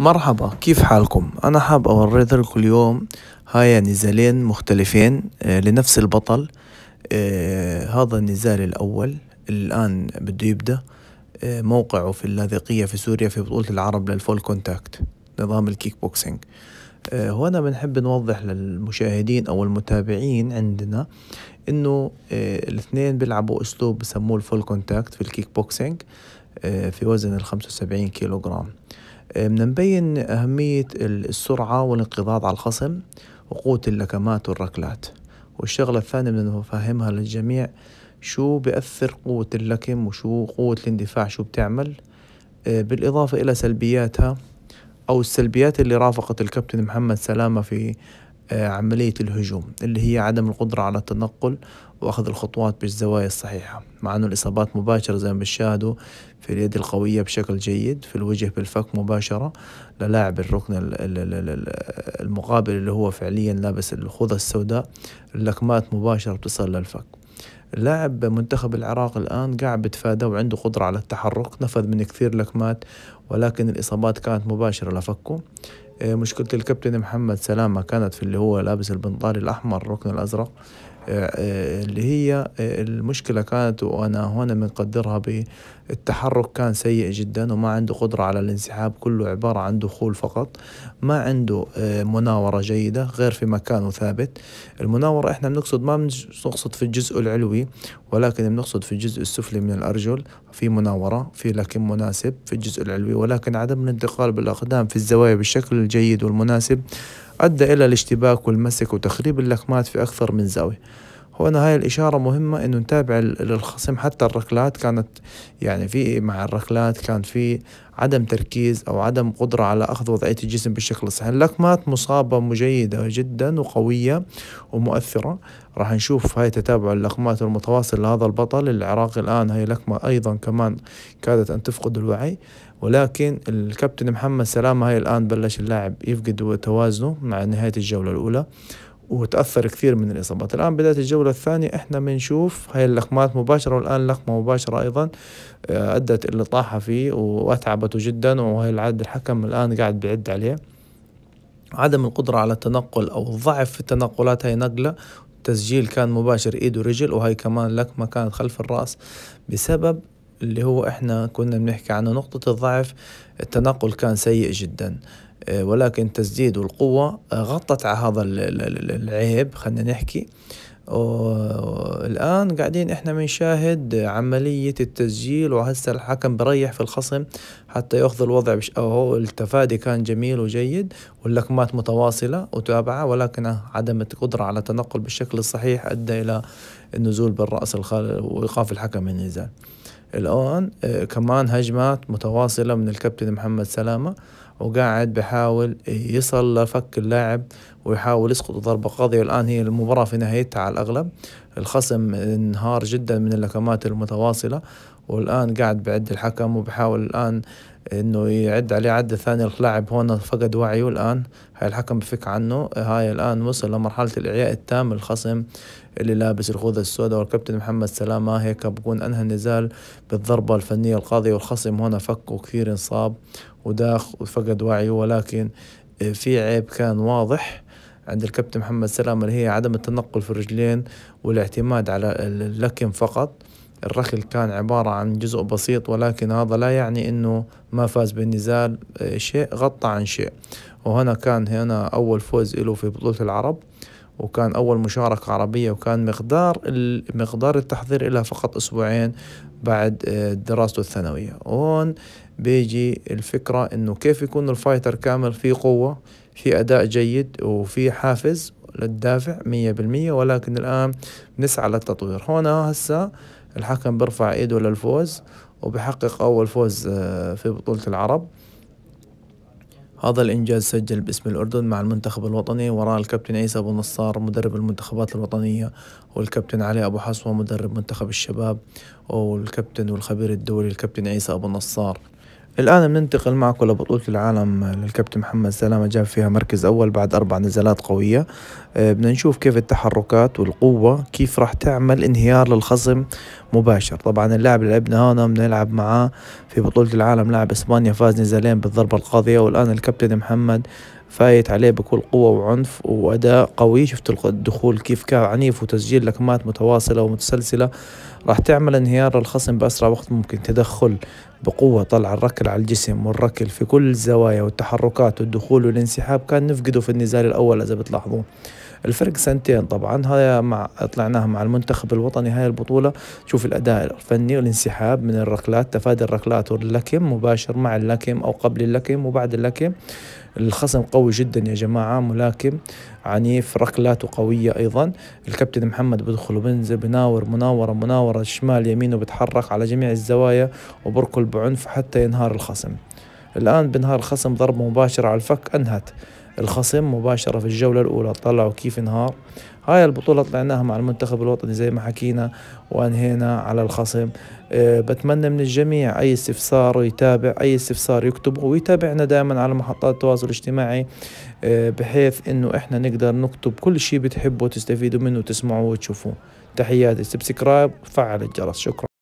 مرحبا كيف حالكم انا حاب اوريلكم اليوم هاي نزالين مختلفين آه، لنفس البطل آه، هذا النزال الاول الان بده يبدا آه، موقعه في اللاذقية في سوريا في بطولة العرب للفول كونتاكت نظام الكيك بوكسينج هنا بنحب نوضح للمشاهدين أو المتابعين عندنا إنه الاثنين بيلعبوا أسلوب بسموه الفول كونتاكت في الكيك بوكسينج في وزن الخمسة وسبعين كيلوغرام بدنا نبين أهمية السرعة والانقضاض على الخصم وقوة اللكمات والركلات والشغلة الثانية بدنا نفهمها للجميع شو بأثر قوة اللكم وشو قوة الاندفاع شو بتعمل أه، بالإضافة إلى سلبياتها أو السلبيات اللي رافقت الكابتن محمد سلامة في آه، عملية الهجوم اللي هي عدم القدرة على التنقل وأخذ الخطوات بالزوايا الصحيحة مع أنه الإصابات مباشرة زي ما بتشاهدوا في اليد القوية بشكل جيد في الوجه بالفك مباشرة للاعب الركن المقابل اللي هو فعليا لابس الخوذة السوداء اللكمات مباشرة بتصل للفك لاعب منتخب العراق الآن قاعد بتفادى وعنده قدرة على التحرك نفذ من كثير لكمات ولكن الإصابات كانت مباشرة لفكه مشكلة الكابتن محمد سلامة كانت في اللي هو لابس البنطال الأحمر الركن الأزرق آه، آه، اللي هي آه، المشكلة كانت وأنا هنا بنقدرها بالتحرك كان سيء جدا وما عنده قدرة على الانسحاب كله عبارة عن دخول فقط ما عنده مناورة جيدة غير في مكانه ثابت المناورة احنا بنقصد ما بنقصد في الجزء العلوي ولكن بنقصد في الجزء السفلي من الأرجل في مناورة في لكن مناسب في الجزء العلوي ولكن عدم الانتقال بالأقدام في الزوايا بالشكل الجيد والمناسب أدى إلى الاشتباك والمسك وتخريب اللكمات في أكثر من زاوية هنا هاي الإشارة مهمة إنه نتابع للخصم حتى الركلات كانت يعني في مع الركلات كان في عدم تركيز أو عدم قدرة على أخذ وضعية الجسم بالشكل الصحيح اللكمات مصابة مجيدة جدا وقوية ومؤثرة راح نشوف هاي تتابع اللقمات المتواصل لهذا البطل العراقي الآن هاي لقمة أيضا كمان كادت أن تفقد الوعي ولكن الكابتن محمد سلامة هاي الآن بلش اللاعب يفقد توازنه مع نهاية الجولة الأولى وتأثر كثير من الإصابات الآن بداية الجولة الثانية إحنا بنشوف هاي اللقمات مباشرة والآن لقمة مباشرة أيضا آه، أدت اللي طاحة فيه وأتعبته جدا وهي العد الحكم الآن قاعد بعد عليه عدم القدرة على التنقل أو الضعف في التنقلات هاي نقلة تسجيل كان مباشر إيد ورجل وهي كمان لقمة كانت خلف الرأس بسبب اللي هو إحنا كنا بنحكي عنه نقطة الضعف التنقل كان سيء جدا آه، ولكن تسديد والقوة آه، غطت على هذا العيب خلينا نحكي الآن قاعدين إحنا بنشاهد عملية التسجيل وهسه الحكم بريح في الخصم حتى يأخذ الوضع بش أو التفادي كان جميل وجيد واللكمات متواصلة وتابعة ولكن عدم القدرة على التنقل بالشكل الصحيح أدى إلى النزول بالرأس الخال وإيقاف الحكم من النزال الآن آه، كمان هجمات متواصلة من الكابتن محمد سلامة وقاعد بحاول يصل لفك اللاعب ويحاول يسقط ضربة قاضية والآن هي المباراة في نهايتها على الأغلب الخصم انهار جدا من اللكمات المتواصلة والآن قاعد بعد الحكم وبحاول الآن انه يعد عليه عده ثانيه اللاعب هون فقد وعيه الان هاي الحكم بفك عنه هاي الان وصل لمرحله الاعياء التام الخصم اللي لابس الخوذة السوداء والكابتن محمد سلامة هيك بكون انهى النزال بالضربة الفنية القاضية والخصم هون فك وكثير انصاب وداخ وفقد وعيه ولكن في عيب كان واضح عند الكابتن محمد سلامة اللي هي عدم التنقل في الرجلين والاعتماد على اللكم فقط الرخل كان عبارة عن جزء بسيط ولكن هذا لا يعني أنه ما فاز بالنزال آه، شيء غطى عن شيء وهنا كان هنا أول فوز له في بطولة العرب وكان أول مشاركة عربية وكان مقدار مقدار التحضير لها فقط أسبوعين بعد آه، دراسته الثانوية هون بيجي الفكرة إنه كيف يكون الفايتر كامل في قوة في أداء جيد وفي حافز للدافع مية بالمية ولكن الآن بنسعى للتطوير هنا هسا الحكم بيرفع ايده للفوز وبحقق اول فوز آه، في بطولة العرب هذا الإنجاز سجل باسم الأردن مع المنتخب الوطني وراء الكابتن عيسى أبو نصار مدرب المنتخبات الوطنية والكابتن علي أبو حصوة مدرب منتخب الشباب والكابتن والخبير الدولي الكابتن عيسى أبو نصار الآن بننتقل معكم لبطولة العالم للكابتن محمد سلامة جاب فيها مركز أول بعد أربع نزالات قوية آه، بدنا نشوف كيف التحركات والقوة كيف راح تعمل انهيار للخصم مباشر طبعا اللاعب اللي لعبنا هون بنلعب معاه في بطولة العالم لاعب إسبانيا فاز نزالين بالضربة القاضية والآن الكابتن محمد فايت عليه بكل قوة وعنف وأداء قوي شفت الدخول كيف كان عنيف وتسجيل لكمات متواصلة ومتسلسلة راح تعمل انهيار للخصم بأسرع وقت ممكن تدخل بقوة طلع الركل على الجسم والركل في كل الزوايا والتحركات والدخول والانسحاب كان نفقده في النزال الأول إذا بتلاحظون الفرق سنتين طبعا هاي مع طلعناها مع المنتخب الوطني هاي البطولة شوف الأداء الفني والانسحاب من الركلات تفادي الركلات واللكم مباشر مع اللكم أو قبل اللكم وبعد اللكم الخصم قوي جدا يا جماعة ملاكم عنيف ركلاته قوية أيضا الكابتن محمد بدخل وبنزل بناور مناورة مناورة شمال يمين وبتحرك على جميع الزوايا وبركل بعنف حتى ينهار الخصم الآن بنهار الخصم ضربة مباشرة على الفك أنهت الخصم مباشرة في الجولة الأولى طلعوا كيف انهار هاي البطولة طلعناها مع المنتخب الوطني زي ما حكينا وانهينا على الخصم أه بتمنى من الجميع اي استفسار ويتابع اي استفسار يكتبه ويتابعنا دائما على محطات التواصل الاجتماعي أه بحيث انه احنا نقدر نكتب كل شيء بتحبوا تستفيدوا منه وتسمعوه وتشوفوه تحياتي سبسكرايب وفعل الجرس شكرا